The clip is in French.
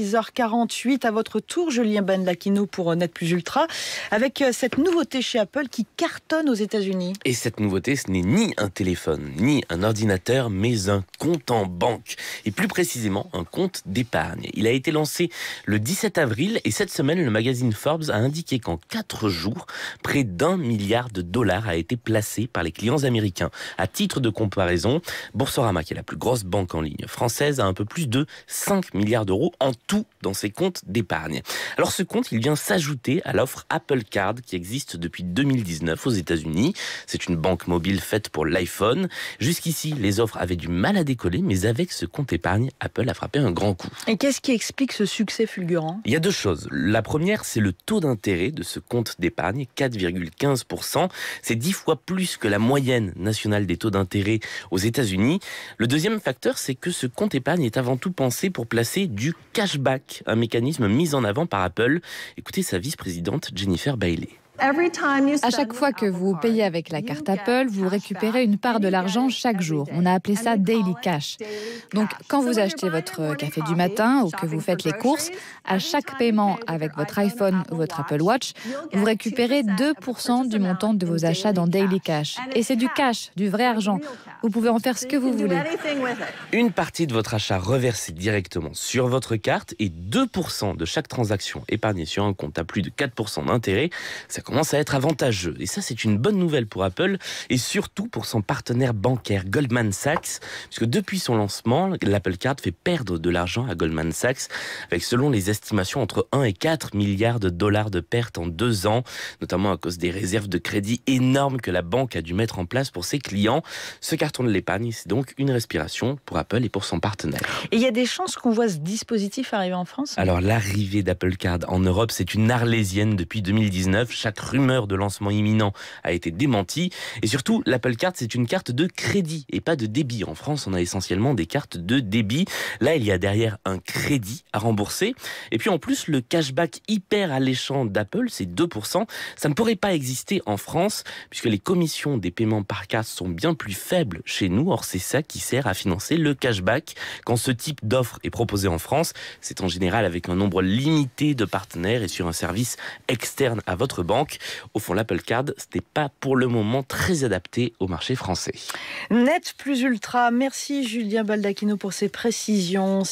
6h48 à votre tour, Julien Ben pour euh, Net Plus Ultra, avec euh, cette nouveauté chez Apple qui cartonne aux États-Unis. Et cette nouveauté, ce n'est ni un téléphone, ni un ordinateur, mais un compte en banque. Et plus précisément, un compte d'épargne. Il a été lancé le 17 avril et cette semaine, le magazine Forbes a indiqué qu'en 4 jours, près d'un milliard de dollars a été placé par les clients américains. À titre de comparaison, Boursorama, qui est la plus grosse banque en ligne française, a un peu plus de 5 milliards d'euros en tout dans ses comptes d'épargne. Alors ce compte, il vient s'ajouter à l'offre Apple Card qui existe depuis 2019 aux États-Unis. C'est une banque mobile faite pour l'iPhone. Jusqu'ici, les offres avaient du mal à décoller, mais avec ce compte épargne, Apple a frappé un grand coup. Et qu'est-ce qui explique ce succès fulgurant Il y a deux choses. La première, c'est le taux d'intérêt de ce compte d'épargne, 4,15%. C'est dix fois plus que la moyenne nationale des taux d'intérêt aux États-Unis. Le deuxième facteur, c'est que ce compte épargne est avant tout pensé pour placer du cash un mécanisme mis en avant par Apple. Écoutez sa vice-présidente Jennifer Bailey. À chaque fois que vous payez avec la carte Apple, vous récupérez une part de l'argent chaque jour. On a appelé ça daily cash. Donc quand vous achetez votre café du matin ou que vous faites les courses, à chaque paiement avec votre iPhone ou votre Apple Watch, vous récupérez 2% du montant de vos achats dans daily cash. Et c'est du cash, du vrai argent. Vous pouvez en faire ce que vous voulez. Une partie de votre achat reversée directement sur votre carte et 2% de chaque transaction épargnée sur un compte à plus de 4% d'intérêt, ça commence à être avantageux. Et ça, c'est une bonne nouvelle pour Apple et surtout pour son partenaire bancaire Goldman Sachs, puisque depuis son lancement, l'Apple Card fait perdre de l'argent à Goldman Sachs, avec selon les estimations entre 1 et 4 milliards de dollars de pertes en deux ans, notamment à cause des réserves de crédit énormes que la banque a dû mettre en place pour ses clients. Ce carton de l'épargne, c'est donc une respiration pour Apple et pour son partenaire. Et il y a des chances qu'on voit ce dispositif arriver en France Alors l'arrivée d'Apple Card en Europe, c'est une arlésienne depuis 2019. Chaque rumeur de lancement imminent a été démentie. Et surtout, l'Apple Card, c'est une carte de crédit et pas de débit. En France, on a essentiellement des cartes de débit. Là, il y a derrière un crédit à rembourser. Et puis en plus, le cashback hyper alléchant d'Apple, c'est 2%. Ça ne pourrait pas exister en France, puisque les commissions des paiements par carte sont bien plus faibles chez nous. Or, c'est ça qui sert à financer le cashback. Quand ce type d'offre est proposé en France, c'est en général avec un nombre limité de partenaires et sur un service externe à votre banque. Au fond, l'Apple Card, ce pas pour le moment très adapté au marché français. Net plus ultra. Merci Julien Baldacchino pour ces précisions.